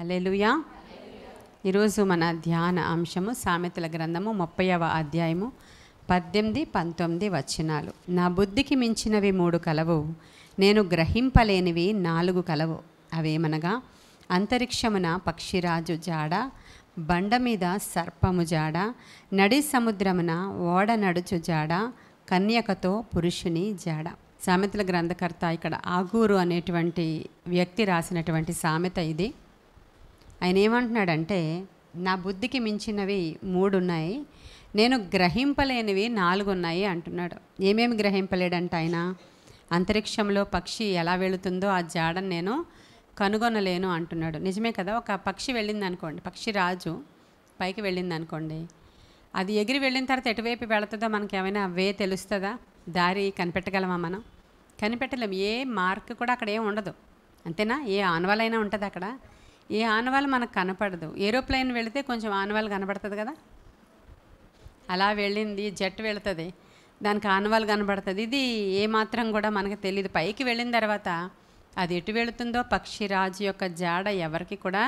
hallelujah ఈరోజు మన ధ్యాన అంశము సామెతల గ్రంథము ముప్పైవ అధ్యాయము పద్దెనిమిది పంతొమ్మిది వచనాలు నా బుద్ధికి మించినవి మూడు కలవు నేను గ్రహింపలేనివి నాలుగు కలవు అవేమనగా అంతరిక్షమున పక్షిరాజు జాడ బండ మీద సర్పము జాడ నడి సముద్రమున ఓడ నడుచు జాడ కన్యకతో పురుషుని జాడ సామెతల గ్రంథకర్త ఇక్కడ ఆగూరు అనేటువంటి వ్యక్తి రాసినటువంటి సామెత ఇది ఆయన ఏమంటున్నాడంటే నా బుద్ధికి మించినవి మూడు ఉన్నాయి నేను గ్రహింపలేనివి నాలుగు ఉన్నాయి అంటున్నాడు ఏమేమి గ్రహింపలేడంట ఆయన అంతరిక్షంలో పక్షి ఎలా వెళుతుందో ఆ జాడను నేను కనుగొనలేను అంటున్నాడు నిజమే కదా ఒక పక్షి వెళ్ళింది అనుకోండి పక్షి రాజు పైకి వెళ్ళింది అనుకోండి అది ఎగిరి వెళ్ళిన తర్వాత ఎటువైపు వెళుతుందో మనకి ఏమైనా వే తెలుస్తుందా దారి కనిపెట్టగలమా మనం కనిపెట్టలేము ఏ మార్క్ కూడా అక్కడ ఏం ఉండదు అంతేనా ఏ ఆనవాలైనా ఉంటుంది అక్కడ ఏ ఆనవాళ్ళు మనకు కనపడదు ఏరోప్లెయిన్ వెళితే కొంచెం ఆనవాళ్ళు కనపడుతుంది కదా అలా వెళ్ళింది జెట్ వెళుతుంది దానికి ఆనవాళ్ళు కనబడుతుంది ఇది ఏమాత్రం కూడా మనకు తెలియదు పైకి వెళ్ళిన తర్వాత అది ఎటు వెళుతుందో పక్షి రాజు యొక్క జాడ ఎవరికి కూడా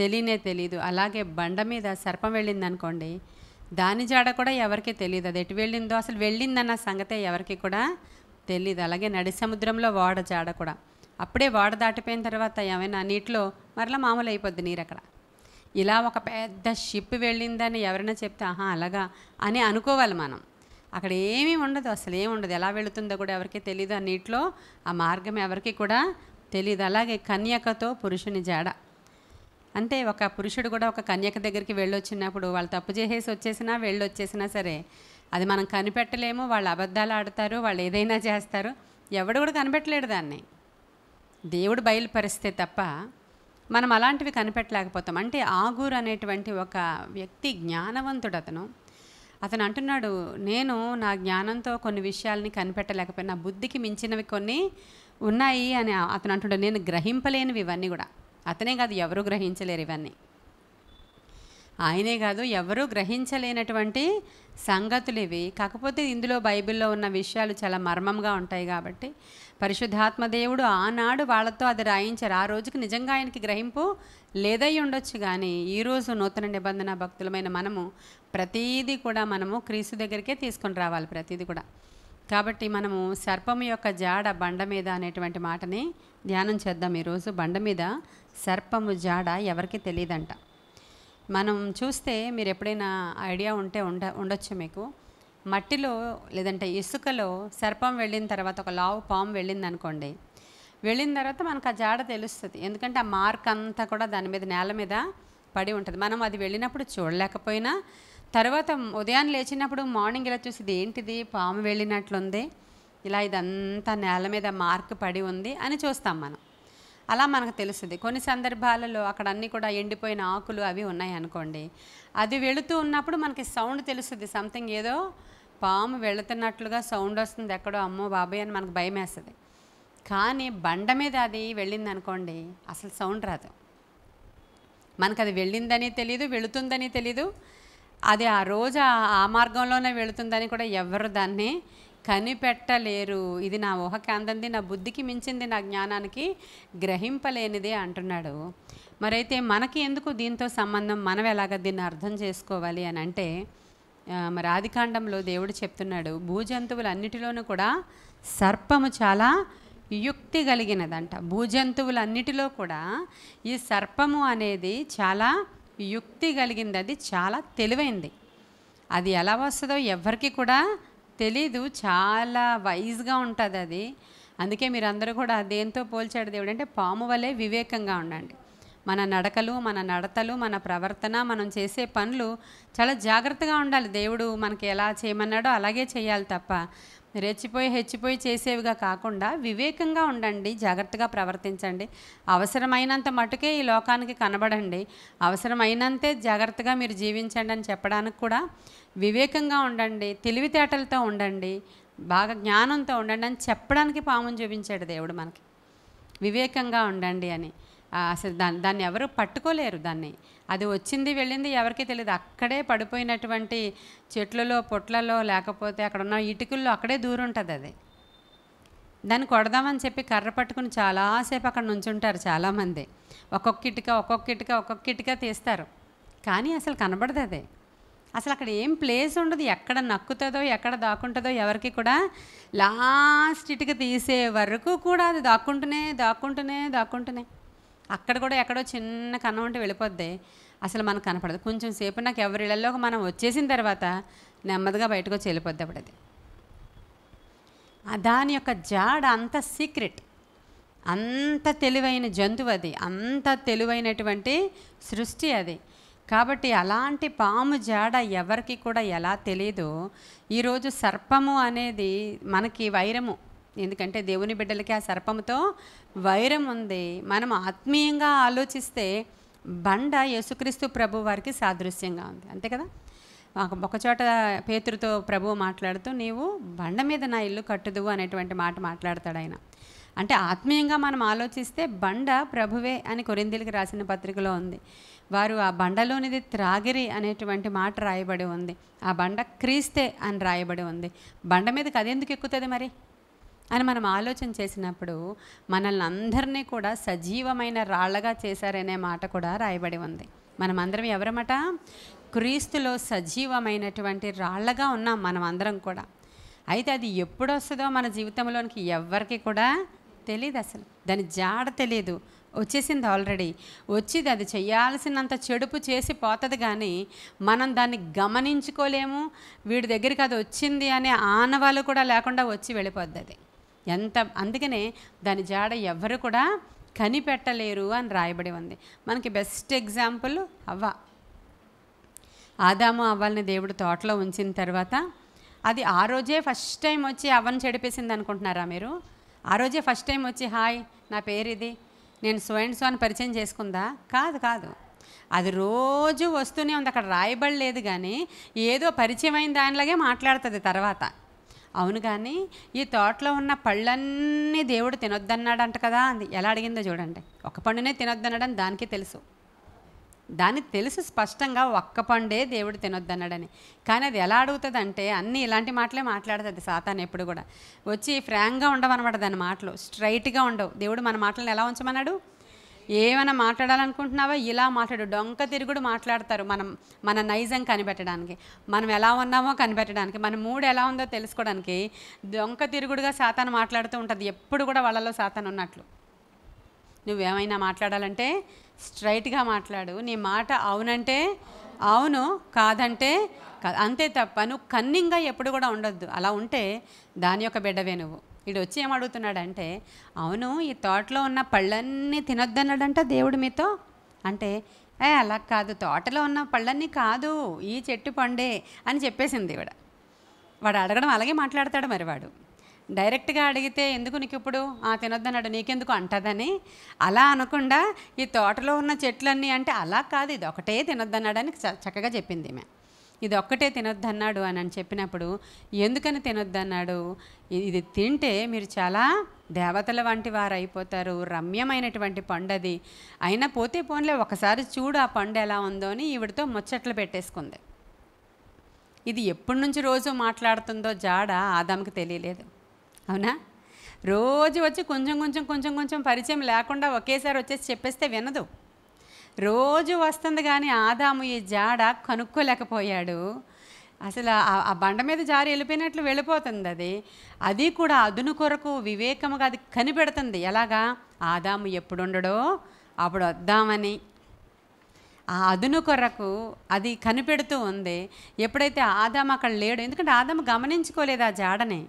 తెలియనే తెలియదు అలాగే బండ మీద సర్పం వెళ్ళింది అనుకోండి దాని జాడ కూడా ఎవరికి తెలియదు అది ఎటు వెళ్ళిందో అసలు వెళ్ళిందన్న సంగతే ఎవరికి కూడా తెలియదు అలాగే నడి సముద్రంలో వాడ జాడ కూడా అప్పుడే వాడ దాటిపోయిన తర్వాత ఏమైనా నీటిలో మరలా మామూలు అయిపోద్ది నీరు అక్కడ ఇలా ఒక పెద్ద షిప్ వెళ్ళిందని ఎవరైనా చెప్తే ఆహా అలాగా అని అనుకోవాలి మనం అక్కడ ఏమీ ఉండదు అసలు ఏమి ఉండదు ఎలా వెళుతుందో కూడా ఎవరికి తెలియదు ఆ నీటిలో ఆ మార్గం ఎవరికి కూడా తెలియదు అలాగే కన్యకతో పురుషుని జాడ అంటే ఒక పురుషుడు కూడా ఒక కన్యక దగ్గరికి వెళ్ళొచ్చినప్పుడు వాళ్ళు తప్పు చేసేసి వచ్చేసినా వెళ్ళొచ్చేసినా సరే అది మనం కనిపెట్టలేము వాళ్ళు అబద్ధాలు ఆడతారు వాళ్ళు ఏదైనా చేస్తారు ఎవడు కూడా కనిపెట్టలేడు దాన్ని దేవుడు బయలుపరిస్తే తప్ప మనం అలాంటివి కనిపెట్టలేకపోతాం అంటే ఆగూర్ అనేటువంటి ఒక వ్యక్తి జ్ఞానవంతుడు అతను అతను అంటున్నాడు నేను నా జ్ఞానంతో కొన్ని విషయాల్ని కనిపెట్టలేకపోయినా నా బుద్ధికి మించినవి కొన్ని ఉన్నాయి అని అతను అంటున్నాడు నేను గ్రహింపలేనివి ఇవన్నీ కూడా అతనే కాదు ఎవరూ గ్రహించలేరు ఇవన్నీ ఆయనే కాదు ఎవరూ గ్రహించలేనటువంటి సంగతులు ఇవి కాకపోతే ఇందులో బైబిల్లో ఉన్న విషయాలు చాలా మర్మంగా ఉంటాయి కాబట్టి పరిశుద్ధాత్మదేవుడు ఆనాడు వాళ్ళతో అది రాయించారు ఆ రోజుకి నిజంగా ఆయనకి గ్రహింపు లేదై ఉండొచ్చు కానీ ఈరోజు నూతన నిబంధన భక్తులమైన మనము ప్రతీది కూడా మనము క్రీస్తు దగ్గరికే తీసుకొని రావాలి ప్రతీది కూడా కాబట్టి మనము సర్పం యొక్క జాడ బండ మీద అనేటువంటి మాటని ధ్యానం చేద్దాం ఈరోజు బండ మీద సర్పము జాడ ఎవరికి తెలియదంట మనం చూస్తే మీరు ఎప్పుడైనా ఐడియా ఉంటే ఉండ ఉండొచ్చు మీకు మట్టిలో లేదంటే ఇసుకలో సర్పం వెళ్ళిన తర్వాత ఒక లావు పాము వెళ్ళింది అనుకోండి వెళ్ళిన తర్వాత మనకు ఆ జాడ తెలుస్తుంది ఎందుకంటే ఆ మార్క్ అంతా కూడా దాని మీద నేల మీద పడి ఉంటుంది మనం అది వెళ్ళినప్పుడు చూడలేకపోయినా తర్వాత ఉదయాన్నే లేచినప్పుడు మార్నింగ్ ఇలా చూసి ఇది ఏంటిది పాము వెళ్ళినట్లుంది ఇలా ఇదంతా నేల మీద మార్క్ పడి ఉంది అని చూస్తాం మనం అలా మనకు తెలుస్తుంది కొన్ని సందర్భాలలో అక్కడ అన్నీ కూడా ఎండిపోయిన ఆకులు అవి ఉన్నాయి అనుకోండి అది వెళుతూ ఉన్నప్పుడు మనకి సౌండ్ తెలుస్తుంది సంథింగ్ ఏదో పాము వెళుతున్నట్లుగా సౌండ్ వస్తుంది ఎక్కడో అమ్మో బాబాయ్ అని మనకు భయం వేస్తుంది కానీ బండ మీద అది వెళ్ళింది అనుకోండి అసలు సౌండ్ రాదు మనకు అది వెళ్ళిందని తెలీదు వెళుతుందని తెలీదు అది ఆ రోజు ఆ మార్గంలోనే వెళుతుందని కూడా ఎవరు దాన్ని కనిపెట్టలేరు ఇది నా ఊహకి అందంది నా బుద్ధికి మించింది నా జ్ఞానానికి గ్రహింపలేనిదే అంటున్నాడు మరైతే మనకి ఎందుకు దీంతో సంబంధం మనం ఎలాగ దీన్ని అర్థం చేసుకోవాలి అని అంటే మరి ఆదికాండంలో దేవుడు చెప్తున్నాడు భూజంతువులన్నిటిలోనూ కూడా సర్పము చాలా యుక్తి కలిగినదంట భూజంతువులన్నిటిలో కూడా ఈ సర్పము అనేది చాలా యుక్తి కలిగింది అది చాలా తెలివైంది అది ఎలా వస్తుందో ఎవరికి కూడా తెలీదు చాలా వైజ్గా ఉంటుంది అది అందుకే మీరందరూ కూడా దేంతో పోల్చాడు దేవుడు అంటే పాము వలె వివేకంగా ఉండండి మన నడకలు మన నడతలు మన ప్రవర్తన మనం చేసే పనులు చాలా జాగ్రత్తగా ఉండాలి దేవుడు మనకి ఎలా చేయమన్నాడో అలాగే చేయాలి తప్ప రెచ్చిపోయి హెచ్చిపోయి చేసేవిగా కాకుండా వివేకంగా ఉండండి జాగ్రత్తగా ప్రవర్తించండి అవసరమైనంత మటుకే ఈ లోకానికి కనబడండి అవసరమైనంతే జాగ్రత్తగా మీరు జీవించండి అని చెప్పడానికి కూడా వివేకంగా ఉండండి తెలివితేటలతో ఉండండి బాగా జ్ఞానంతో ఉండండి అని చెప్పడానికి పాము చూపించాడు దేవుడు మనకి వివేకంగా ఉండండి అని అసలు దాన్ని దాన్ని ఎవరు పట్టుకోలేరు దాన్ని అది వచ్చింది వెళ్ళింది ఎవరికీ తెలియదు అక్కడే పడిపోయినటువంటి చెట్లలో పొట్లలో లేకపోతే అక్కడ ఉన్న ఇటుకల్లో అక్కడే దూరం ఉంటుంది అది దాన్ని కొడదామని చెప్పి కర్ర పట్టుకుని చాలాసేపు అక్కడ ఉంటారు చాలామంది ఒక్కొక్క ఇటుక ఒక్కొక్క ఇటుక ఒక్కొక్క ఇటుక తీస్తారు కానీ అసలు కనబడదు అది అసలు అక్కడ ఏం ప్లేస్ ఉండదు ఎక్కడ నక్కుతుందో ఎక్కడ దాక్కుంటుందో ఎవరికి కూడా లాస్ట్ ఇటుక తీసే వరకు కూడా అది దాక్కుంటూనే దాక్కుంటూనే దాక్కుంటూనే అక్కడ కూడా ఎక్కడో చిన్న కన్నం ఉంటే వెళ్ళిపోద్ది అసలు మనకు కనపడదు కొంచెం సేపు నాకు ఎవరిళ్ళలోకి మనం వచ్చేసిన తర్వాత నెమ్మదిగా బయటకు వచ్చి వెళ్ళిపోద్ది అప్పుడు అది దాని యొక్క జాడ అంత సీక్రెట్ అంత తెలివైన జంతువు అది అంత తెలివైనటువంటి సృష్టి అది కాబట్టి అలాంటి పాము జాడ ఎవరికి కూడా ఎలా తెలియదో ఈరోజు సర్పము అనేది మనకి వైరము ఎందుకంటే దేవుని బిడ్డలకి ఆ సర్పంతో వైరం ఉంది మనం ఆత్మీయంగా ఆలోచిస్తే బండ యేసుక్రీస్తు ప్రభు వారికి సాదృశ్యంగా ఉంది అంతే కదా ఒకచోట పేతృతో ప్రభువు మాట్లాడుతూ నీవు బండ మీద నా ఇల్లు కట్టుదు అనేటువంటి మాట మాట్లాడతాడు ఆయన అంటే ఆత్మీయంగా మనం ఆలోచిస్తే బండ ప్రభువే అని కొరిందీలకు రాసిన పత్రికలో ఉంది వారు ఆ బండలోనిది త్రాగిరి అనేటువంటి మాట రాయబడి ఉంది ఆ బండ క్రీస్తే అని రాయబడి ఉంది బండ మీదకి అదెందుకు ఎక్కుతుంది మరి అని మనం ఆలోచన చేసినప్పుడు మనల్ని అందరినీ కూడా సజీవమైన రాళ్లగా చేశారనే మాట కూడా రాయబడి ఉంది మనం అందరం ఎవరమట క్రీస్తులో సజీవమైనటువంటి రాళ్లగా ఉన్నాం మనం అందరం కూడా అయితే అది ఎప్పుడు వస్తుందో మన జీవితంలోనికి ఎవరికి కూడా తెలియదు అసలు దాని జాడ తెలియదు వచ్చేసింది ఆల్రెడీ వచ్చింది అది చేయాల్సినంత చెడుపు చేసి పోతుంది కానీ మనం దాన్ని గమనించుకోలేము వీడి దగ్గరికి అది వచ్చింది అనే ఆనవాళ్ళు కూడా లేకుండా వచ్చి వెళ్ళిపోద్ది అది ఎంత అందుకనే దాని జాడ ఎవరు కూడా కనిపెట్టలేరు అని రాయబడి ఉంది మనకి బెస్ట్ ఎగ్జాంపుల్ అవ్వ ఆదాము అవ్వాలని దేవుడు తోటలో ఉంచిన తర్వాత అది ఆ రోజే ఫస్ట్ టైం వచ్చి అవ్వను చెడిపేసింది అనుకుంటున్నారా మీరు ఆ రోజే ఫస్ట్ టైం వచ్చి హాయ్ నా పేరు ఇది నేను స్వయం స్వాన్ని పరిచయం చేసుకుందా కాదు కాదు అది రోజు వస్తూనే ఉంది అక్కడ రాయబడలేదు కానీ ఏదో పరిచయం అయిన దానిలాగే మాట్లాడుతుంది తర్వాత అవును కానీ ఈ తోటలో ఉన్న పళ్ళన్నీ దేవుడు తినొద్దన్నాడంట కదా అంది ఎలా అడిగిందో చూడండి ఒక పండునే తినొద్దన్నాడని దానికి తెలుసు దానికి తెలుసు స్పష్టంగా ఒక్క పండే దేవుడు తినొద్దన్నాడని కానీ అది ఎలా అడుగుతుందంటే అన్నీ ఇలాంటి మాటలే మాట్లాడుతుంది సాతాన్ ఎప్పుడు కూడా వచ్చి ఫ్రాంక్గా అనమాట దాని మాటలు స్ట్రైట్గా ఉండవు దేవుడు మన మాటలను ఎలా ఉంచమన్నాడు ఏమైనా మాట్లాడాలనుకుంటున్నావా ఇలా మాట్లాడు డొంక తిరుగుడు మాట్లాడతారు మనం మన నైజం కనిపెట్టడానికి మనం ఎలా ఉన్నామో కనిపెట్టడానికి మన మూడు ఎలా ఉందో తెలుసుకోవడానికి డొంక తిరుగుడుగా సాతాను మాట్లాడుతూ ఉంటుంది ఎప్పుడు కూడా వాళ్ళలో సాతాను ఉన్నట్లు నువ్వేమైనా మాట్లాడాలంటే స్ట్రైట్గా మాట్లాడు నీ మాట అవునంటే అవును కాదంటే అంతే తప్ప నువ్వు కన్నింగా ఎప్పుడు కూడా ఉండొద్దు అలా ఉంటే దాని యొక్క బిడ్డవే నువ్వు వీడు వచ్చి ఏమడుగుతున్నాడంటే అవును ఈ తోటలో ఉన్న పళ్ళన్నీ తినొద్దన్నాడంట దేవుడు మీతో అంటే ఏ అలా కాదు తోటలో ఉన్న పళ్ళన్నీ కాదు ఈ చెట్టు పండే అని చెప్పేసింది దేవుడ వాడు అడగడం అలాగే మాట్లాడతాడు మరి వాడు డైరెక్ట్గా అడిగితే ఎందుకు నీకు ఇప్పుడు ఆ తినొద్దన్నాడు నీకెందుకు అంటదని అలా అనకుండా ఈ తోటలో ఉన్న చెట్లన్నీ అంటే అలా కాదు ఇది ఒకటే తినొద్దన్నాడని చక్కగా చెప్పింది మేము ఇది ఒక్కటే తినొద్దన్నాడు అని అని చెప్పినప్పుడు ఎందుకని తినొద్దన్నాడు ఇది తింటే మీరు చాలా దేవతల వంటి వారు అయిపోతారు రమ్యమైనటువంటి పండది అయినా పోతే పోన్లే ఒకసారి చూడు ఆ పండు ఎలా ఉందో అని ఈవిడితో ముచ్చట్లు పెట్టేసుకుంది ఇది ఎప్పటి నుంచి రోజు మాట్లాడుతుందో జాడ ఆదాముకి తెలియలేదు అవునా రోజు వచ్చి కొంచెం కొంచెం కొంచెం కొంచెం పరిచయం లేకుండా ఒకేసారి వచ్చేసి చెప్పేస్తే వినదు రోజు వస్తుంది కానీ ఆదాము ఈ జాడ కనుక్కోలేకపోయాడు అసలు ఆ బండ మీద జారి వెళ్ళిపోయినట్లు వెళ్ళిపోతుంది అది అది కూడా అదును కొరకు వివేకముగా అది కనిపెడుతుంది ఎలాగా ఆదాము ఎప్పుడుండడో అప్పుడు వద్దామని ఆ అదును కొరకు అది కనిపెడుతూ ఉంది ఎప్పుడైతే ఆదాము అక్కడ లేడు ఎందుకంటే ఆదాము గమనించుకోలేదు ఆ జాడని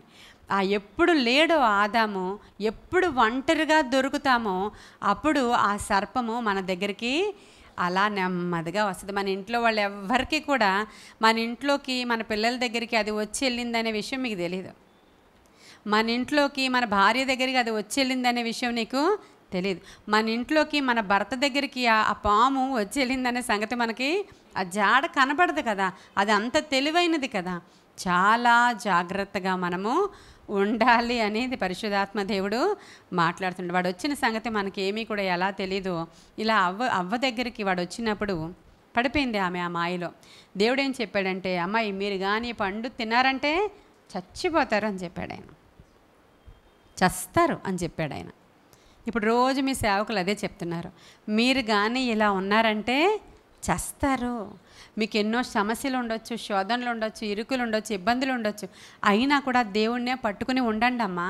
ఆ ఎప్పుడు లేడో ఆదాము ఎప్పుడు ఒంటరిగా దొరుకుతామో అప్పుడు ఆ సర్పము మన దగ్గరికి అలా నెమ్మదిగా వస్తుంది మన ఇంట్లో వాళ్ళు ఎవ్వరికీ కూడా మన ఇంట్లోకి మన పిల్లల దగ్గరికి అది వచ్చి వెళ్ళిందనే విషయం మీకు తెలియదు మన ఇంట్లోకి మన భార్య దగ్గరికి అది వచ్చి వెళ్ళిందనే విషయం నీకు తెలియదు మన ఇంట్లోకి మన భర్త దగ్గరికి ఆ పాము వచ్చి వెళ్ళిందనే సంగతి మనకి ఆ జాడ కనబడదు కదా అది అంత తెలివైనది కదా చాలా జాగ్రత్తగా మనము ఉండాలి అనేది పరిశుధాత్మ దేవుడు మాట్లాడుతుండే వాడు వచ్చిన సంగతి మనకి ఏమీ కూడా ఎలా తెలీదు ఇలా అవ్వ అవ్వ దగ్గరికి వాడు వచ్చినప్పుడు పడిపోయింది ఆమె ఆ మాయలో దేవుడు ఏం చెప్పాడంటే అమ్మాయి మీరు కానీ పండు తిన్నారంటే చచ్చిపోతారు అని చెప్పాడు ఆయన చస్తారు అని చెప్పాడు ఆయన ఇప్పుడు రోజు మీ సేవకులు అదే చెప్తున్నారు మీరు కానీ ఇలా ఉన్నారంటే చేస్తారు మీకు ఎన్నో సమస్యలు ఉండొచ్చు శోధనలు ఉండొచ్చు ఇరుకులు ఉండొచ్చు ఇబ్బందులు ఉండొచ్చు అయినా కూడా దేవుణ్ణే పట్టుకుని ఉండండి అమ్మా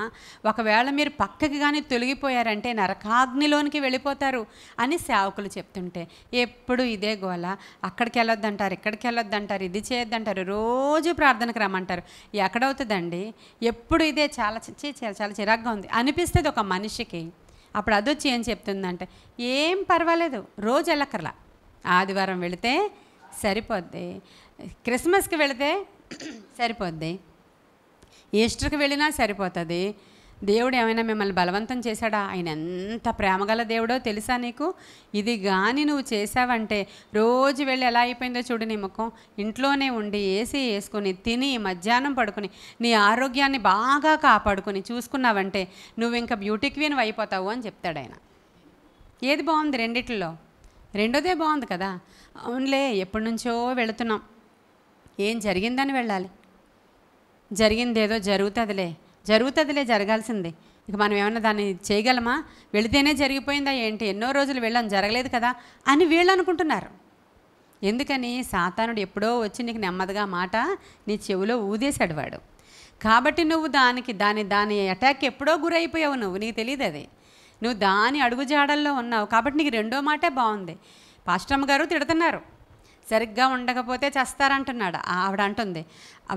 ఒకవేళ మీరు పక్కకి కానీ తొలగిపోయారంటే నరకాగ్నిలోనికి వెళ్ళిపోతారు అని సేవకులు చెప్తుంటే ఎప్పుడు ఇదే గోల అక్కడికి వెళ్ళొద్దంటారు ఇక్కడికి వెళ్ళొద్దంటారు ఇది చేయొద్దంటారు రోజు ప్రార్థనకు రమ్మంటారు ఎక్కడవుతుందండి ఎప్పుడు ఇదే చాలా చాలా చాలా చిరాగ్గా ఉంది అనిపిస్తుంది ఒక మనిషికి అప్పుడు అది వచ్చి ఏం చెప్తుందంటే ఏం పర్వాలేదు రోజు వెళ్ళకర్లా ఆదివారం వెళితే సరిపోద్ది క్రిస్మస్కి వెళితే సరిపోద్ది ఈస్టర్కి వెళ్ళినా సరిపోతుంది దేవుడు ఏమైనా మిమ్మల్ని బలవంతం చేశాడా ఆయన ఎంత ప్రేమగల దేవుడో తెలుసా నీకు ఇది కానీ నువ్వు చేసావంటే రోజు వెళ్ళి ఎలా అయిపోయిందో చూడు నీ ముఖం ఇంట్లోనే ఉండి ఏసీ వేసుకుని తిని మధ్యాహ్నం పడుకుని నీ ఆరోగ్యాన్ని బాగా కాపాడుకుని చూసుకున్నావంటే నువ్వు ఇంకా బ్యూటీ క్వీన్ అయిపోతావు అని చెప్తాడు ఆయన ఏది బాగుంది రెండిట్లో రెండోదే బాగుంది కదా అవునులే ఎప్పటి నుంచో వెళుతున్నాం ఏం జరిగిందని వెళ్ళాలి జరిగిందేదో జరుగుతుందిలే జరుగుతుందిలే జరగాల్సిందే ఇక మనం ఏమైనా దాన్ని చేయగలమా వెళితేనే జరిగిపోయిందా ఏంటి ఎన్నో రోజులు వెళ్ళాం జరగలేదు కదా అని వీళ్ళు అనుకుంటున్నారు ఎందుకని సాతానుడు ఎప్పుడో వచ్చి నీకు నెమ్మదిగా మాట నీ చెవిలో ఊదేశాడు వాడు కాబట్టి నువ్వు దానికి దాని దాని అటాక్ ఎప్పుడో గురైపోయావు నువ్వు నీకు తెలియదు అది నువ్వు దాని అడుగుజాడల్లో ఉన్నావు కాబట్టి నీకు రెండో మాటే బాగుంది పాస్టమ్మ గారు తిడుతున్నారు సరిగ్గా ఉండకపోతే చేస్తారంటున్నాడు ఆవిడ అంటుంది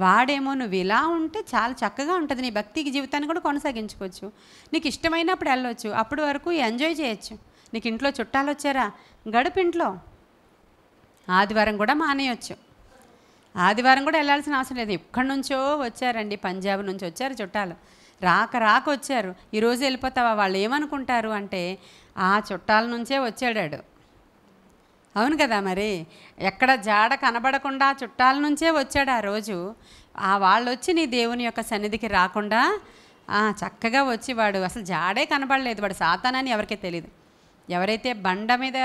వాడేమో నువ్వు ఇలా ఉంటే చాలా చక్కగా ఉంటుంది నీ భక్తి జీవితాన్ని కూడా కొనసాగించుకోవచ్చు నీకు ఇష్టమైనప్పుడు వెళ్ళవచ్చు అప్పటి వరకు ఎంజాయ్ చేయొచ్చు నీకు ఇంట్లో చుట్టాలు వచ్చారా గడుపు ఇంట్లో ఆదివారం కూడా మానేయచ్చు ఆదివారం కూడా వెళ్ళాల్సిన అవసరం లేదు ఎక్కడి నుంచో వచ్చారండి పంజాబ్ నుంచి వచ్చారు చుట్టాలు రాక రాక వచ్చారు ఈరోజు వెళ్ళిపోతావా వాళ్ళు ఏమనుకుంటారు అంటే ఆ చుట్టాల నుంచే వచ్చాడాడు అవును కదా మరి ఎక్కడ జాడ కనబడకుండా చుట్టాల నుంచే వచ్చాడు ఆ రోజు ఆ వాళ్ళు వచ్చి నీ దేవుని యొక్క సన్నిధికి రాకుండా చక్కగా వచ్చి వాడు అసలు జాడే కనబడలేదు వాడు సాతానని ఎవరికీ తెలియదు ఎవరైతే బండ మీద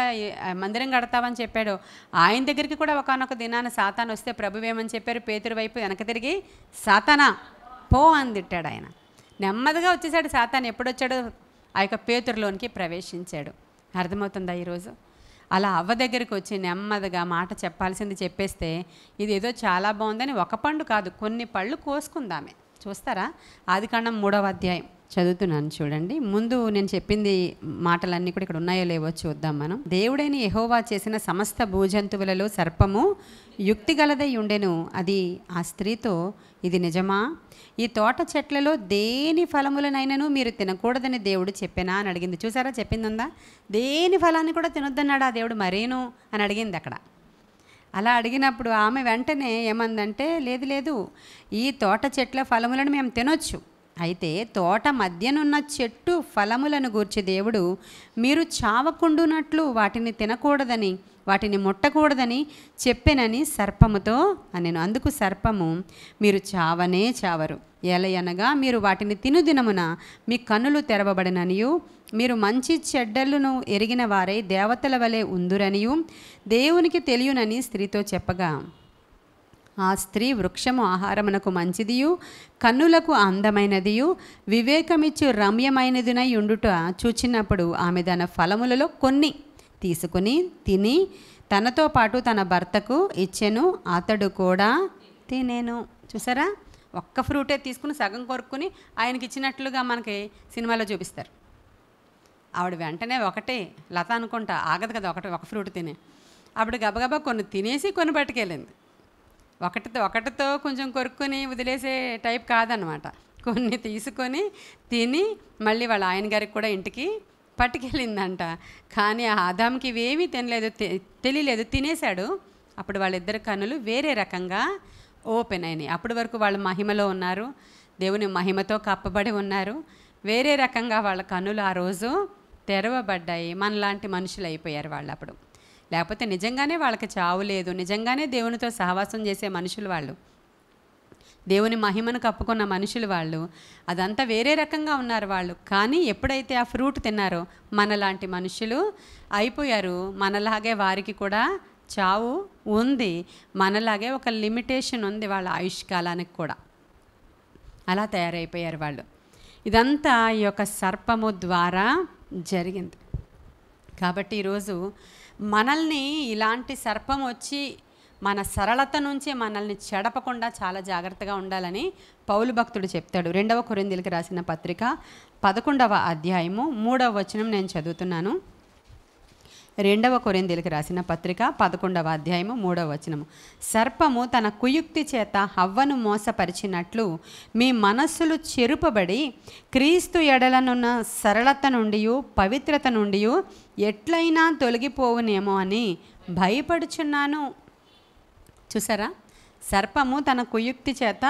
మందిరం కడతామని చెప్పాడో ఆయన దగ్గరికి కూడా ఒకనొక దినాన సాతాన్ వస్తే ప్రభువేమని చెప్పారు పేతురు వైపు వెనక తిరిగి సాతానా పో అని తిట్టాడు ఆయన నెమ్మదిగా వచ్చేసాడు సాతాన్ ఎప్పుడొచ్చాడో ఆ యొక్క పేతురులోనికి ప్రవేశించాడు అర్థమవుతుందా ఈరోజు అలా అవ్వ దగ్గరికి వచ్చి నెమ్మదిగా మాట చెప్పాల్సింది చెప్పేస్తే ఇది ఏదో చాలా బాగుందని ఒక పండు కాదు కొన్ని పళ్ళు కోసుకుందామే చూస్తారా ఆది కాండం మూడవ అధ్యాయం చదువుతున్నాను చూడండి ముందు నేను చెప్పింది మాటలన్నీ కూడా ఇక్కడ ఉన్నాయో లేవో చూద్దాం మనం దేవుడైన యహోవా చేసిన సమస్త భూజంతువులలో సర్పము యుక్తిగలదై ఉండెను అది ఆ స్త్రీతో ఇది నిజమా ఈ తోట చెట్లలో దేని ఫలములనైనాను మీరు తినకూడదని దేవుడు చెప్పినా అని అడిగింది చూసారా ఉందా దేని ఫలాన్ని కూడా తినొద్దన్నాడు ఆ దేవుడు మరేను అని అడిగింది అక్కడ అలా అడిగినప్పుడు ఆమె వెంటనే ఏమందంటే లేదు లేదు ఈ తోట చెట్ల ఫలములను మేము తినొచ్చు అయితే తోట మధ్యనున్న చెట్టు ఫలములను గూర్చి దేవుడు మీరు చావకుండునట్లు వాటిని తినకూడదని వాటిని ముట్టకూడదని చెప్పానని సర్పముతో నేను అందుకు సర్పము మీరు చావనే చావరు ఎలయనగా మీరు వాటిని తినుదినమున మీ కన్నులు తెరవబడననియు మీరు మంచి చెడ్డలను ఎరిగిన వారై దేవతల వలె ఉందురనియు దేవునికి తెలియనని స్త్రీతో చెప్పగా ఆ స్త్రీ వృక్షము ఆహారమునకు మంచిదియు కన్నులకు అందమైనదియు వివేకమిచ్చు రమ్యమైనదినై ఉండుట చూచినప్పుడు ఆమె తన ఫలములలో కొన్ని తీసుకుని తిని తనతో పాటు తన భర్తకు ఇచ్చెను అతడు కూడా తినేను చూసారా ఒక్క ఫ్రూటే తీసుకుని సగం కొరుక్కుని ఆయనకి ఇచ్చినట్లుగా మనకి సినిమాలో చూపిస్తారు ఆవిడ వెంటనే ఒకటే లత అనుకుంటా ఆగదు కదా ఒకటి ఒక ఫ్రూట్ తినే ఆవిడ గబగబా కొన్ని తినేసి కొన్ని పట్టుకెళ్ళింది ఒకటితో ఒకటితో కొంచెం కొరుక్కుని వదిలేసే టైప్ కాదనమాట కొన్ని తీసుకొని తిని మళ్ళీ వాళ్ళ ఆయన గారికి కూడా ఇంటికి పట్టుకెళ్ళిందంట కానీ ఆ ఆదాంకి ఇవేమీ తినలేదు తెలియలేదు తినేశాడు అప్పుడు వాళ్ళిద్దరి కన్నులు వేరే రకంగా ఓపెన్ అయినాయి అప్పటి వరకు వాళ్ళు మహిమలో ఉన్నారు దేవుని మహిమతో కప్పబడి ఉన్నారు వేరే రకంగా వాళ్ళ కన్నులు ఆ రోజు తెరవబడ్డాయి మనలాంటి మనుషులు అయిపోయారు వాళ్ళు అప్పుడు లేకపోతే నిజంగానే వాళ్ళకి చావు లేదు నిజంగానే దేవునితో సహవాసం చేసే మనుషులు వాళ్ళు దేవుని మహిమను కప్పుకున్న మనుషులు వాళ్ళు అదంతా వేరే రకంగా ఉన్నారు వాళ్ళు కానీ ఎప్పుడైతే ఆ ఫ్రూట్ తిన్నారో మనలాంటి మనుషులు అయిపోయారు మనలాగే వారికి కూడా చావు ఉంది మనలాగే ఒక లిమిటేషన్ ఉంది వాళ్ళ ఆయుష్ కాలానికి కూడా అలా తయారైపోయారు వాళ్ళు ఇదంతా ఈ యొక్క సర్పము ద్వారా జరిగింది కాబట్టి ఈరోజు మనల్ని ఇలాంటి సర్పం వచ్చి మన సరళత నుంచి మనల్ని చెడపకుండా చాలా జాగ్రత్తగా ఉండాలని పౌలు భక్తుడు చెప్తాడు రెండవ కొరిందీలకి రాసిన పత్రిక పదకొండవ అధ్యాయము మూడవ వచనం నేను చదువుతున్నాను రెండవ కొరిందీలకి రాసిన పత్రిక పదకొండవ అధ్యాయము మూడవ వచనము సర్పము తన కుయుక్తి చేత హవ్వను మోసపరిచినట్లు మీ మనస్సులు చెరుపబడి క్రీస్తు ఎడలనున్న సరళత నుండి పవిత్రత నుండి ఎట్లయినా తొలగిపోవునేమో అని భయపడుచున్నాను చూసారా సర్పము తన కుయుక్తి చేత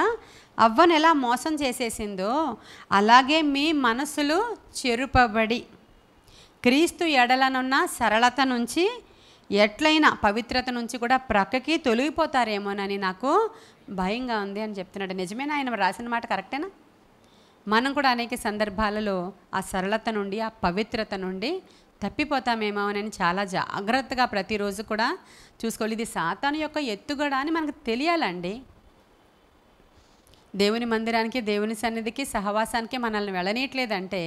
అవ్వను ఎలా మోసం చేసేసిందో అలాగే మీ మనసులు చెరుపబడి క్రీస్తు ఎడలనున్న సరళత నుంచి ఎట్లయినా పవిత్రత నుంచి కూడా ప్రక్కకి తొలగిపోతారేమోనని నాకు భయంగా ఉంది అని చెప్తున్నాడు నిజమేనా ఆయన రాసిన మాట కరెక్టేనా మనం కూడా అనేక సందర్భాలలో ఆ సరళత నుండి ఆ పవిత్రత నుండి తప్పిపోతామేమోనని చాలా జాగ్రత్తగా ప్రతిరోజు కూడా చూసుకోవాలి ఇది సాతాను యొక్క ఎత్తుగడ అని మనకు తెలియాలండి దేవుని మందిరానికి దేవుని సన్నిధికి సహవాసానికి మనల్ని వెళ్ళనీయట్లేదంటే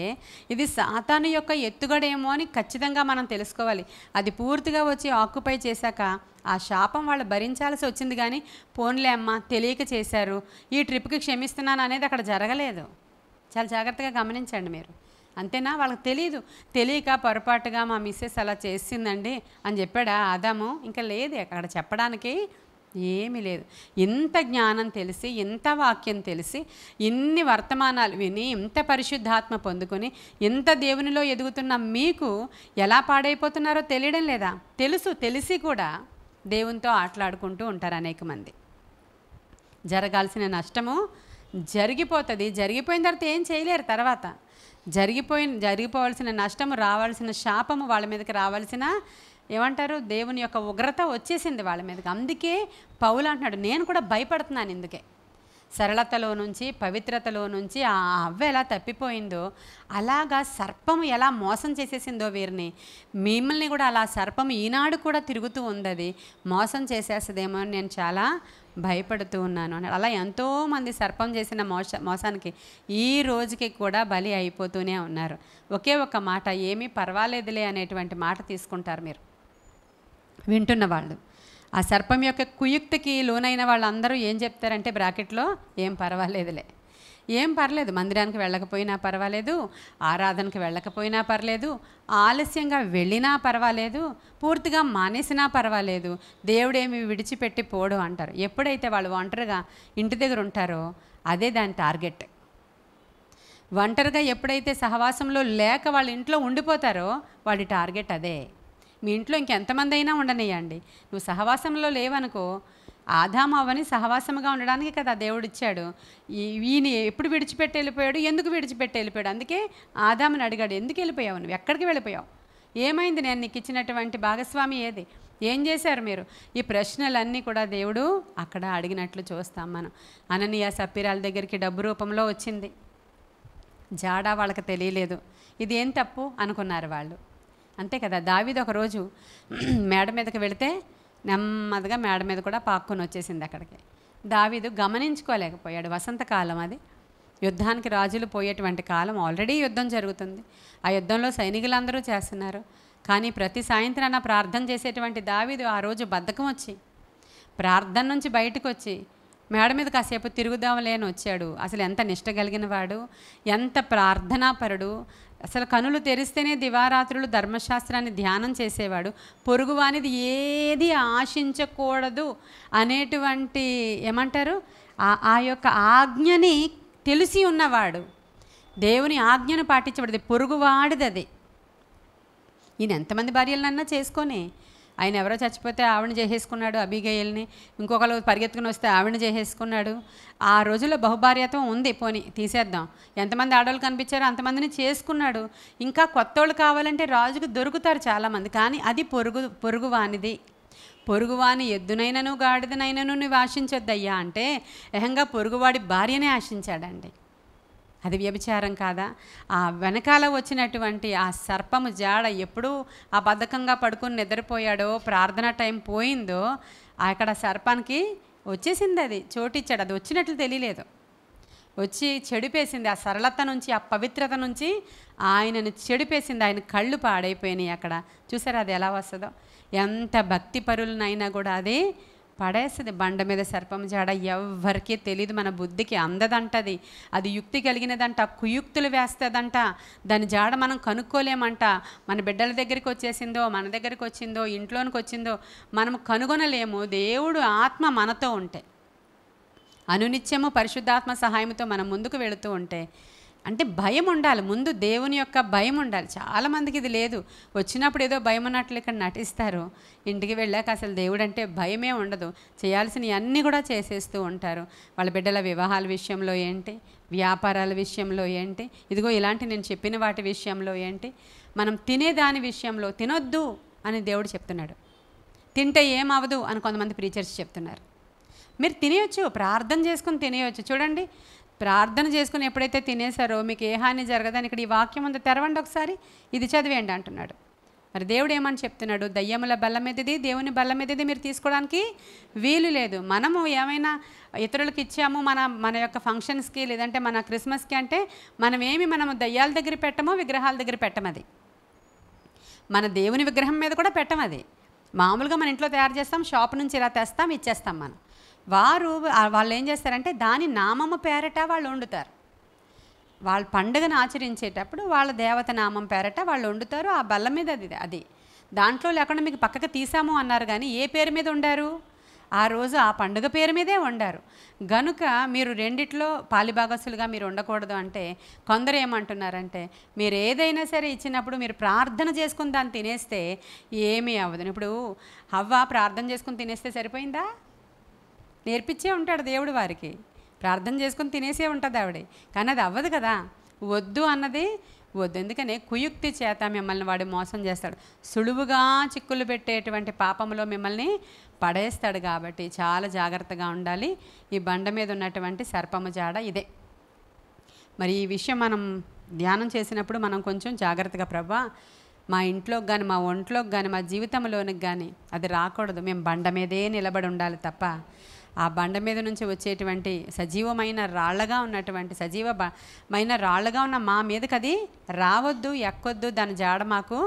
ఇది సాతాను యొక్క ఎత్తుగడేమో అని ఖచ్చితంగా మనం తెలుసుకోవాలి అది పూర్తిగా వచ్చి ఆక్యుపై చేశాక ఆ శాపం వాళ్ళు భరించాల్సి వచ్చింది కానీ పోన్లే అమ్మ తెలియక చేశారు ఈ ట్రిప్కి క్షమిస్తున్నాను అనేది అక్కడ జరగలేదు చాలా జాగ్రత్తగా గమనించండి మీరు అంతేనా వాళ్ళకి తెలియదు తెలియక పొరపాటుగా మా మిస్సెస్ అలా చేసిందండి అని చెప్పాడా ఆదాము ఇంకా లేదు అక్కడ చెప్పడానికి ఏమీ లేదు ఇంత జ్ఞానం తెలిసి ఇంత వాక్యం తెలిసి ఇన్ని వర్తమానాలు విని ఇంత పరిశుద్ధాత్మ పొందుకొని ఇంత దేవునిలో ఎదుగుతున్న మీకు ఎలా పాడైపోతున్నారో తెలియడం లేదా తెలుసు తెలిసి కూడా దేవునితో ఆటలాడుకుంటూ ఉంటారు అనేక మంది జరగాల్సిన నష్టము జరిగిపోతుంది జరిగిపోయిన తర్వాత ఏం చేయలేరు తర్వాత జరిగిపోయిన జరిగిపోవాల్సిన నష్టము రావాల్సిన శాపము వాళ్ళ మీదకి రావాల్సిన ఏమంటారు దేవుని యొక్క ఉగ్రత వచ్చేసింది వాళ్ళ మీదకి అందుకే పౌలు అంటున్నాడు నేను కూడా భయపడుతున్నాను ఇందుకే సరళతలో నుంచి పవిత్రతలో నుంచి ఆ అవ్వ ఎలా తప్పిపోయిందో అలాగా సర్పము ఎలా మోసం చేసేసిందో వీరిని మిమ్మల్ని కూడా అలా సర్పం ఈనాడు కూడా తిరుగుతూ ఉంది మోసం చేసేస్తుందేమో అని నేను చాలా భయపడుతూ ఉన్నాను అని అలా ఎంతోమంది సర్పం చేసిన మోస మోసానికి ఈ రోజుకి కూడా బలి అయిపోతూనే ఉన్నారు ఒకే ఒక మాట ఏమీ పర్వాలేదులే అనేటువంటి మాట తీసుకుంటారు మీరు వింటున్న వాళ్ళు ఆ సర్పం యొక్క కుయుక్తికి లోనైన వాళ్ళందరూ ఏం చెప్తారంటే బ్రాకెట్లో ఏం పర్వాలేదులే ఏం పర్లేదు మందిరానికి వెళ్ళకపోయినా పర్వాలేదు ఆరాధనకి వెళ్ళకపోయినా పర్లేదు ఆలస్యంగా వెళ్ళినా పర్వాలేదు పూర్తిగా మానేసినా పర్వాలేదు దేవుడేమి విడిచిపెట్టి పోడు అంటారు ఎప్పుడైతే వాళ్ళు ఒంటరిగా ఇంటి దగ్గర ఉంటారో అదే దాని టార్గెట్ ఒంటరిగా ఎప్పుడైతే సహవాసంలో లేక వాళ్ళ ఇంట్లో ఉండిపోతారో వాడి టార్గెట్ అదే మీ ఇంట్లో ఇంకెంతమంది అయినా ఉండనియండి నువ్వు సహవాసంలో లేవనుకో అవని సహవాసముగా ఉండడానికి కదా దేవుడు ఇచ్చాడు ఈయన ఎప్పుడు విడిచిపెట్టి వెళ్ళిపోయాడు ఎందుకు విడిచిపెట్టి వెళ్ళిపోయాడు అందుకే ఆదామని అడిగాడు ఎందుకు వెళ్ళిపోయావు నువ్వు ఎక్కడికి వెళ్ళిపోయావు ఏమైంది నేను నీకు ఇచ్చినటువంటి భాగస్వామి ఏది ఏం చేశారు మీరు ఈ ప్రశ్నలన్నీ కూడా దేవుడు అక్కడ అడిగినట్లు చూస్తాం మనం అననీయ సప్పిరాల దగ్గరికి డబ్బు రూపంలో వచ్చింది జాడ వాళ్ళకి తెలియలేదు ఇది ఏం తప్పు అనుకున్నారు వాళ్ళు అంతే కదా దావిది ఒకరోజు మేడ మీదకి వెళితే నెమ్మదిగా మేడ మీద కూడా పాక్కొని వచ్చేసింది అక్కడికి దావీదు గమనించుకోలేకపోయాడు వసంతకాలం అది యుద్ధానికి రాజులు పోయేటువంటి కాలం ఆల్రెడీ యుద్ధం జరుగుతుంది ఆ యుద్ధంలో సైనికులందరూ చేస్తున్నారు కానీ ప్రతి సాయంత్రాన ప్రార్థన చేసేటువంటి దావీదు ఆ రోజు బద్ధకం వచ్చి ప్రార్థన నుంచి బయటకు వచ్చి మేడ మీద కాసేపు తిరుగుదాము అని వచ్చాడు అసలు ఎంత నిష్ట కలిగిన వాడు ఎంత ప్రార్థనాపరుడు అసలు కనులు తెరిస్తేనే దివారాత్రులు ధర్మశాస్త్రాన్ని ధ్యానం చేసేవాడు పొరుగువానిది ఏది ఆశించకూడదు అనేటువంటి ఏమంటారు ఆ యొక్క ఆజ్ఞని తెలిసి ఉన్నవాడు దేవుని ఆజ్ఞను పాటించబడింది పొరుగువాడిది అది ఈయన ఎంతమంది భార్యలనన్నా చేసుకొని ఆయన ఎవరో చచ్చిపోతే ఆవిడని చేసేసుకున్నాడు అబిగేయల్ని ఇంకొకరు పరిగెత్తుకుని వస్తే ఆవిడని చేసేసుకున్నాడు ఆ రోజుల్లో బహుభార్యత్వం ఉంది పోని తీసేద్దాం ఎంతమంది ఆడవాళ్ళు కనిపించారో అంతమందిని చేసుకున్నాడు ఇంకా వాళ్ళు కావాలంటే రాజుకు దొరుకుతారు చాలామంది కానీ అది పొరుగు పొరుగువానిది పొరుగువాని ఎద్దునైనను గాడిదనైనను నువ్వు ఆశించొద్దయ్యా అంటే ఎహంగా పొరుగువాడి భార్యనే ఆశించాడండి అది వ్యభిచారం కాదా ఆ వెనకాల వచ్చినటువంటి ఆ సర్పము జాడ ఎప్పుడు ఆ బద్ధకంగా పడుకుని నిద్రపోయాడో ప్రార్థన టైం పోయిందో అక్కడ సర్పానికి వచ్చేసింది అది చోటిచ్చాడు అది వచ్చినట్లు తెలియలేదు వచ్చి చెడిపేసింది ఆ సరళత నుంచి ఆ పవిత్రత నుంచి ఆయనను చెడిపేసింది ఆయన కళ్ళు పాడైపోయినాయి అక్కడ చూసారా అది ఎలా వస్తుందో ఎంత భక్తి పరులనైనా కూడా అది పడేస్తుంది బండ మీద సర్పం జాడ ఎవరికీ తెలియదు మన బుద్ధికి అందదంటది అది యుక్తి కలిగినదంట కుయుక్తులు వేస్తుందంట దాని జాడ మనం కనుక్కోలేమంట మన బిడ్డల దగ్గరికి వచ్చేసిందో మన దగ్గరికి వచ్చిందో ఇంట్లోనికి వచ్చిందో మనం కనుగొనలేము దేవుడు ఆత్మ మనతో ఉంటే అనునిత్యము పరిశుద్ధాత్మ సహాయంతో మనం ముందుకు వెళుతూ ఉంటే అంటే భయం ఉండాలి ముందు దేవుని యొక్క భయం ఉండాలి చాలామందికి ఇది లేదు వచ్చినప్పుడు ఏదో భయం అన్నట్లు ఇక్కడ నటిస్తారు ఇంటికి వెళ్ళాక అసలు దేవుడు అంటే భయమే ఉండదు చేయాల్సినవి అన్నీ కూడా చేసేస్తూ ఉంటారు వాళ్ళ బిడ్డల వివాహాల విషయంలో ఏంటి వ్యాపారాల విషయంలో ఏంటి ఇదిగో ఇలాంటి నేను చెప్పిన వాటి విషయంలో ఏంటి మనం తినేదాని విషయంలో తినొద్దు అని దేవుడు చెప్తున్నాడు తింటే ఏమవదు అని కొంతమంది ప్రీచర్స్ చెప్తున్నారు మీరు తినేయచ్చు ప్రార్థన చేసుకుని తినేయచ్చు చూడండి ప్రార్థన చేసుకుని ఎప్పుడైతే తినేశారో మీకు ఏ హాని జరగదని ఇక్కడ ఈ వాక్యం ఉందో తెరవండి ఒకసారి ఇది చదివేయండి అంటున్నాడు మరి దేవుడు ఏమని చెప్తున్నాడు దయ్యముల బల్ల మీదది దేవుని బల్ల మీదది మీరు తీసుకోవడానికి వీలు లేదు మనము ఏమైనా ఇతరులకు ఇచ్చాము మన మన యొక్క ఫంక్షన్స్కి లేదంటే మన క్రిస్మస్కి అంటే మనం ఏమి మనము దయ్యాల దగ్గర పెట్టమో విగ్రహాల దగ్గర పెట్టమది మన దేవుని విగ్రహం మీద కూడా పెట్టమది మామూలుగా మన ఇంట్లో తయారు చేస్తాం షాప్ నుంచి ఇలా తెస్తాం ఇచ్చేస్తాం మనం వారు వాళ్ళు ఏం చేస్తారంటే దాని నామమ్మ పేరట వాళ్ళు వండుతారు వాళ్ళ పండుగను ఆచరించేటప్పుడు వాళ్ళ దేవత నామం పేరట వాళ్ళు వండుతారు ఆ బల్ల మీద అది అది దాంట్లో లేకుండా మీకు పక్కకు తీసాము అన్నారు కానీ ఏ పేరు మీద ఉండారు ఆ రోజు ఆ పండుగ పేరు మీదే వండారు గనుక మీరు రెండిట్లో పాలిభాగస్సులుగా మీరు ఉండకూడదు అంటే కొందరు ఏమంటున్నారంటే మీరు ఏదైనా సరే ఇచ్చినప్పుడు మీరు ప్రార్థన చేసుకుని దాన్ని తినేస్తే ఏమీ అవ్వదు ఇప్పుడు హవ్వ ప్రార్థన చేసుకుని తినేస్తే సరిపోయిందా నేర్పించే ఉంటాడు దేవుడు వారికి ప్రార్థన చేసుకుని తినేసే ఉంటుంది ఆవిడ కానీ అది అవ్వదు కదా వద్దు అన్నది వద్దు ఎందుకనే కుయుక్తి చేత మిమ్మల్ని వాడు మోసం చేస్తాడు సులువుగా చిక్కులు పెట్టేటువంటి పాపంలో మిమ్మల్ని పడేస్తాడు కాబట్టి చాలా జాగ్రత్తగా ఉండాలి ఈ బండ మీద ఉన్నటువంటి సర్పము జాడ ఇదే మరి ఈ విషయం మనం ధ్యానం చేసినప్పుడు మనం కొంచెం జాగ్రత్తగా ప్రభా మా ఇంట్లోకి కానీ మా ఒంట్లోకి కానీ మా జీవితంలోనికి కానీ అది రాకూడదు మేము బండ మీదే నిలబడి ఉండాలి తప్ప ఆ బండ మీద నుంచి వచ్చేటువంటి సజీవమైన రాళ్లగా ఉన్నటువంటి సజీవమైన రాళ్లగా ఉన్న మా మీదకి అది రావద్దు ఎక్కొద్దు దాని జాడ మాకు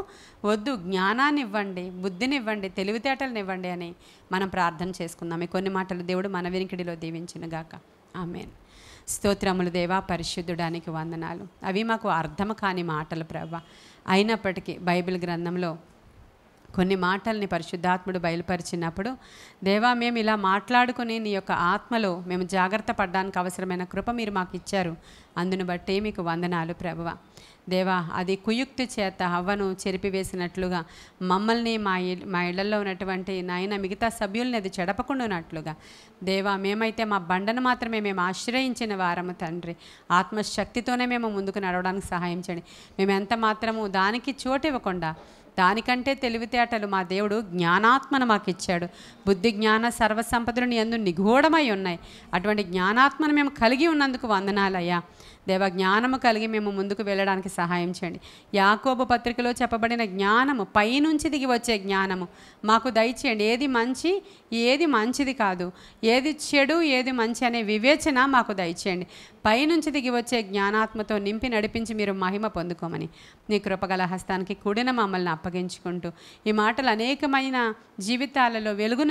వద్దు జ్ఞానాన్ని ఇవ్వండి బుద్ధినివ్వండి తెలివితేటలనివ్వండి అని మనం ప్రార్థన చేసుకుందాం ఈ కొన్ని మాటలు దేవుడు మన వెనుకడిలో దీవించినగాక ఆమెన్ స్తోత్రములు దేవా పరిశుద్ధుడానికి వందనాలు అవి మాకు అర్థం కాని మాటలు ప్రభ అయినప్పటికీ బైబిల్ గ్రంథంలో కొన్ని మాటల్ని పరిశుద్ధాత్ముడు బయలుపరిచినప్పుడు దేవా మేము ఇలా మాట్లాడుకుని నీ యొక్క ఆత్మలో మేము జాగ్రత్త పడడానికి అవసరమైన కృప మీరు మాకు ఇచ్చారు అందును బట్టి మీకు వందనాలు ప్రభువ దేవా అది కుయుక్తి చేత హవ్వను చెరిపివేసినట్లుగా మమ్మల్ని మా మా ఇళ్లలో ఉన్నటువంటి నాయన మిగతా సభ్యుల్ని అది ఉన్నట్లుగా దేవా మేమైతే మా బండను మాత్రమే మేము ఆశ్రయించిన వారము తండ్రి ఆత్మశక్తితోనే మేము ముందుకు నడవడానికి సహాయం చేయండి మేము ఎంత మాత్రము దానికి చోటు ఇవ్వకుండా దానికంటే తెలివితేటలు మా దేవుడు జ్ఞానాత్మను మాకు ఇచ్చాడు బుద్ధి జ్ఞాన సర్వసంపదలు నీ అందు నిగూఢమై ఉన్నాయి అటువంటి జ్ఞానాత్మను మేము కలిగి ఉన్నందుకు వందనాలయ్యా దేవ జ్ఞానము కలిగి మేము ముందుకు వెళ్ళడానికి సహాయం చేయండి యాకోబు పత్రికలో చెప్పబడిన జ్ఞానము పైనుంచి దిగి వచ్చే జ్ఞానము మాకు దయచేయండి ఏది మంచి ఏది మంచిది కాదు ఏది చెడు ఏది మంచి అనే వివేచన మాకు దయచేయండి పైనుంచి దిగి వచ్చే జ్ఞానాత్మతో నింపి నడిపించి మీరు మహిమ పొందుకోమని నీ కృపగల హస్తానికి కూడిన మమ్మల్ని అప్పగించుకుంటూ ఈ మాటలు అనేకమైన జీవితాలలో వెలుగు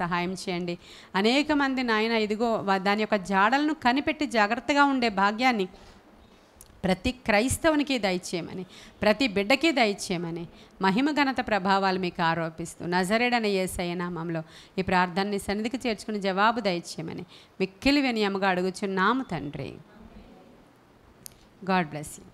సహాయం చేయండి అనేక మంది నాయన ఇదిగో దాని యొక్క జాడలను కనిపెట్టి జాగ్రత్తగా ఉండే భాగ్యాన్ని దయచేయమని ప్రతి క్రైస్తవునికి దయచేయమని ప్రతి బిడ్డకి దయచేయమని మహిమ ఘనత ప్రభావాలు మీకు ఆరోపిస్తూ నజరేడన ఏసయ్య నామంలో ఈ ప్రార్థనని సన్నిధికి చేర్చుకుని జవాబు దయచేయమని మిక్కిలి వినియముగా అడుగుచున్నాము తండ్రి గాడ్ బ్లెస్ యూ